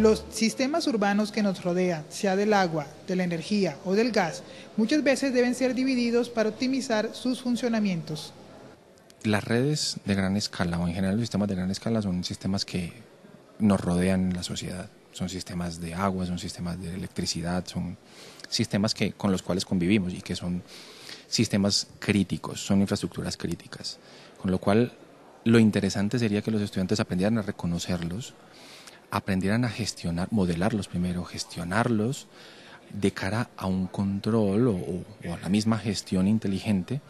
Los sistemas urbanos que nos rodean, sea del agua, de la energía o del gas, muchas veces deben ser divididos para optimizar sus funcionamientos. Las redes de gran escala o en general los sistemas de gran escala son sistemas que nos rodean en la sociedad. Son sistemas de agua, son sistemas de electricidad, son sistemas que, con los cuales convivimos y que son sistemas críticos, son infraestructuras críticas. Con lo cual, lo interesante sería que los estudiantes aprendieran a reconocerlos aprendieran a gestionar, modelarlos primero, gestionarlos de cara a un control o, a la misma gestión inteligente.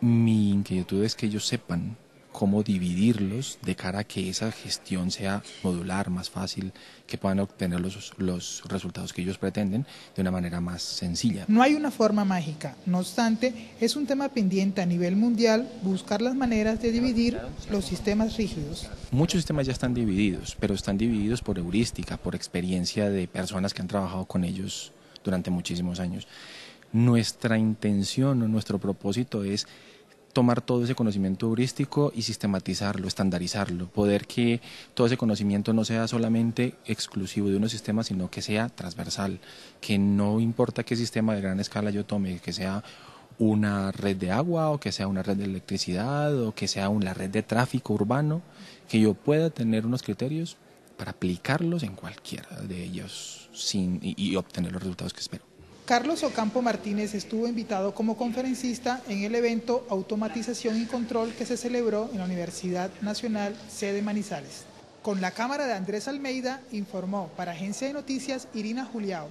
Mi inquietud es que ellos sepan cómo dividirlos de cara a que esa gestión sea modular, más fácil, que puedan obtener los, los resultados que ellos pretenden de una manera más sencilla. No hay una forma mágica, no obstante, es un tema pendiente a nivel mundial buscar las maneras de dividir los sistemas rígidos. Muchos sistemas ya están divididos, pero están divididos por heurística, por experiencia de personas que han trabajado con ellos durante muchísimos años. Nuestra intención o nuestro propósito es tomar todo ese conocimiento heurístico y sistematizarlo, estandarizarlo, poder que todo ese conocimiento no sea solamente exclusivo de unos sistemas, sino que sea transversal, que no importa qué sistema de gran escala yo tome, que sea una red de agua o que sea una red de electricidad o que sea una red de tráfico urbano, que yo pueda tener unos criterios para aplicarlos en cualquiera de ellos sin, y obtener los resultados que espero. Carlos Ocampo Martínez estuvo invitado como conferencista en el evento Automatización y Control que se celebró en la Universidad Nacional sede Manizales. Con la cámara de Andrés Almeida informó para Agencia de Noticias Irina Juliao.